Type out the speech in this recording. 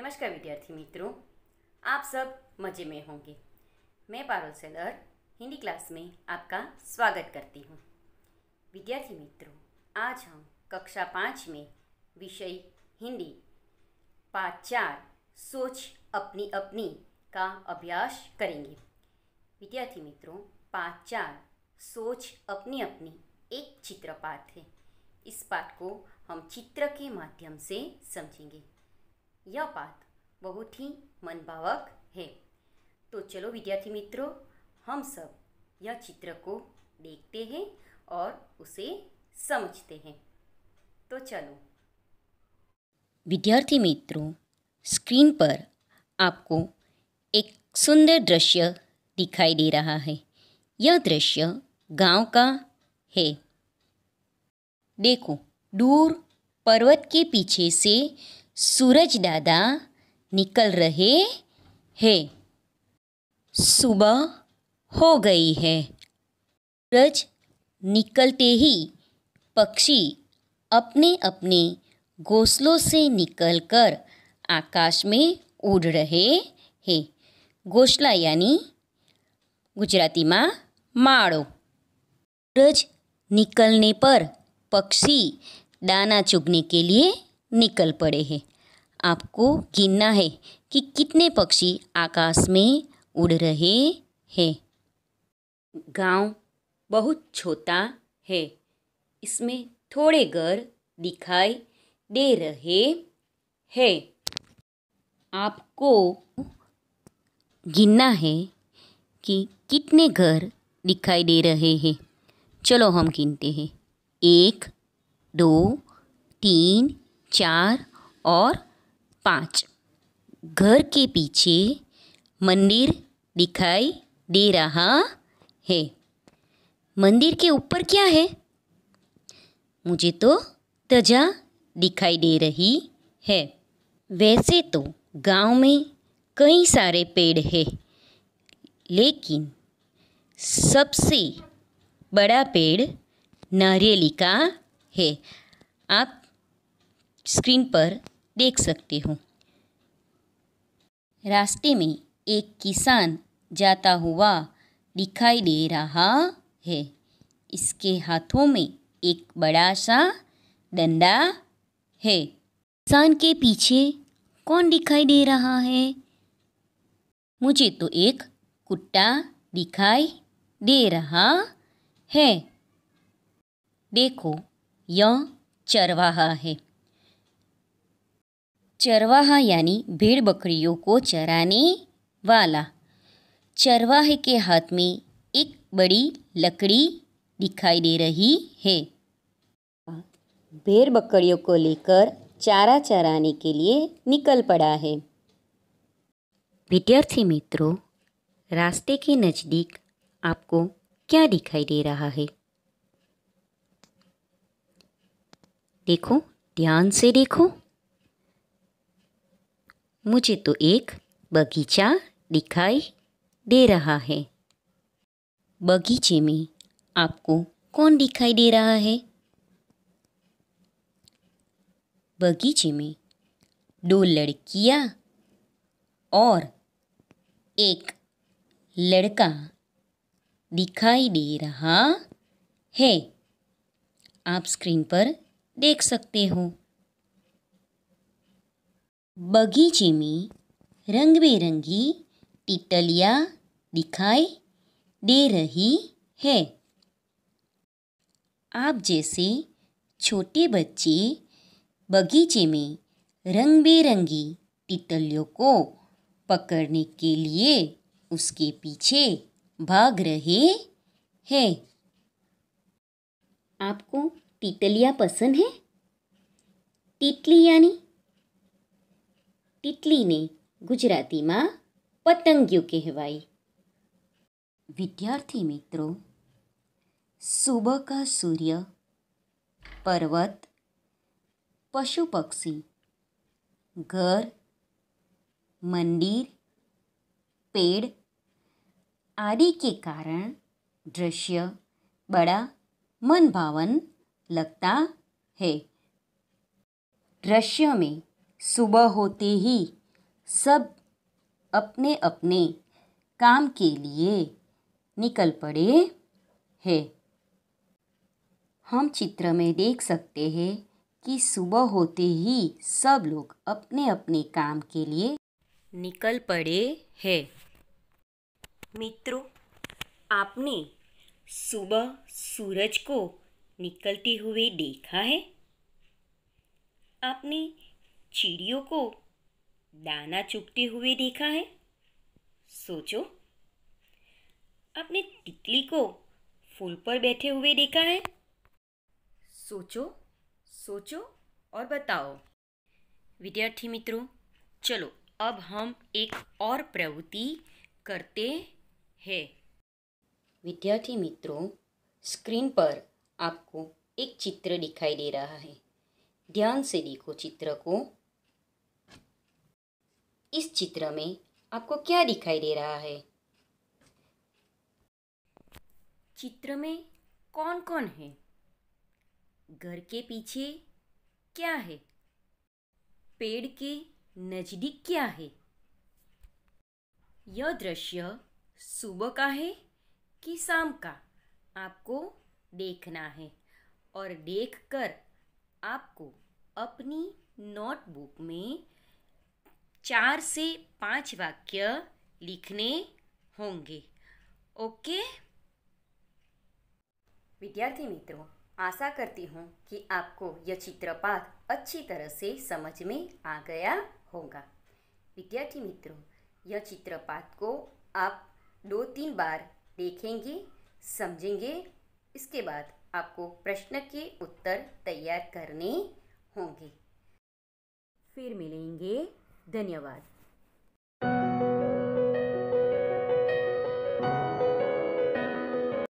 नमस्कार विद्यार्थी मित्रों आप सब मज़े में होंगे मैं पारुल सेलर हिंदी क्लास में आपका स्वागत करती हूँ विद्यार्थी मित्रों आज हम कक्षा पाँच में विषय हिंदी पाठ चार सोच अपनी अपनी का अभ्यास करेंगे विद्यार्थी मित्रों पाठ चार सोच अपनी अपनी एक चित्र पाठ है इस पाठ को हम चित्र के माध्यम से समझेंगे यह बात बहुत ही मनभावक है तो चलो विद्यार्थी मित्रों हम सब यह चित्र को देखते हैं और उसे समझते हैं तो चलो विद्यार्थी मित्रों स्क्रीन पर आपको एक सुंदर दृश्य दिखाई दे रहा है यह दृश्य गांव का है देखो दूर पर्वत के पीछे से सूरज दादा निकल रहे हैं सुबह हो गई है सूरज निकलते ही पक्षी अपने अपने घोंसलों से निकलकर आकाश में उड़ रहे हैं घोंसला यानी गुजराती में माड़ो सूरज निकलने पर पक्षी दाना चुगने के लिए निकल पड़े हैं आपको गिनना है कि कितने पक्षी आकाश में उड़ रहे हैं गांव बहुत छोटा है इसमें थोड़े घर दिखाई दे रहे हैं आपको गिनना है कि कितने घर दिखाई दे रहे हैं चलो हम गिनते हैं एक दो तीन चार और पाँच घर के पीछे मंदिर दिखाई दे रहा है मंदिर के ऊपर क्या है मुझे तो तजा दिखाई दे रही है वैसे तो गांव में कई सारे पेड़ है लेकिन सबसे बड़ा पेड़ नारियली का है आप स्क्रीन पर देख सकते हो रास्ते में एक किसान जाता हुआ दिखाई दे रहा है इसके हाथों में एक बड़ा सा डंडा है किसान के पीछे कौन दिखाई दे रहा है मुझे तो एक कुत्ता दिखाई दे रहा है देखो यह चरवाहा है चरवाहा यानी भेड़ बकरियों को चराने वाला चरवाहे के हाथ में एक बड़ी लकड़ी दिखाई दे रही है भेड़ बकरियों को लेकर चारा चराने के लिए निकल पड़ा है विद्यार्थी मित्रों रास्ते के नज़दीक आपको क्या दिखाई दे रहा है देखो ध्यान से देखो मुझे तो एक बगीचा दिखाई दे रहा है बगीचे में आपको कौन दिखाई दे रहा है बगीचे में दो लड़कियां और एक लड़का दिखाई दे रहा है आप स्क्रीन पर देख सकते हो बगीचे में रंग बिरंगी तितलियां दिखाई दे रही है आप जैसे छोटे बच्चे बगीचे में रंग बिरंगी तितलियों को पकड़ने के लिए उसके पीछे भाग रहे हैं आपको टिटलिया पसंद है तितली यानी टीटली ने गुजराती में पतंगियों कहवाई विद्यार्थी मित्रों सुबह का सूर्य पर्वत पशु पक्षी घर मंदिर पेड़ आदि के कारण दृश्य बड़ा मनभावन लगता है दृश्य में सुबह होते ही सब अपने अपने काम के लिए निकल पड़े हैं हम चित्र में देख सकते हैं कि सुबह होते ही सब लोग अपने अपने काम के लिए निकल पड़े हैं मित्रों आपने सुबह सूरज को निकलते हुए देखा है आपने चिड़ियों को दाना चुगते हुए देखा है सोचो आपने तितली को फूल पर बैठे हुए देखा है सोचो सोचो और बताओ विद्यार्थी मित्रों चलो अब हम एक और प्रवृत्ति करते हैं विद्यार्थी मित्रों स्क्रीन पर आपको एक चित्र दिखाई दे रहा है ध्यान से देखो चित्र को इस चित्र में आपको क्या दिखाई दे रहा है चित्र में कौन कौन है घर के पीछे क्या है पेड़ के नज़दीक क्या है यह दृश्य सुबह का है कि शाम का आपको देखना है और देखकर आपको अपनी नोटबुक में चार से पाँच वाक्य लिखने होंगे ओके विद्यार्थी मित्रों आशा करती हूँ कि आपको यह चित्रपाठ अच्छी तरह से समझ में आ गया होगा विद्यार्थी मित्रों यह चित्रपाठ को आप दो तीन बार देखेंगे समझेंगे इसके बाद आपको प्रश्न के उत्तर तैयार करने होंगे फिर मिलेंगे धन्यवाद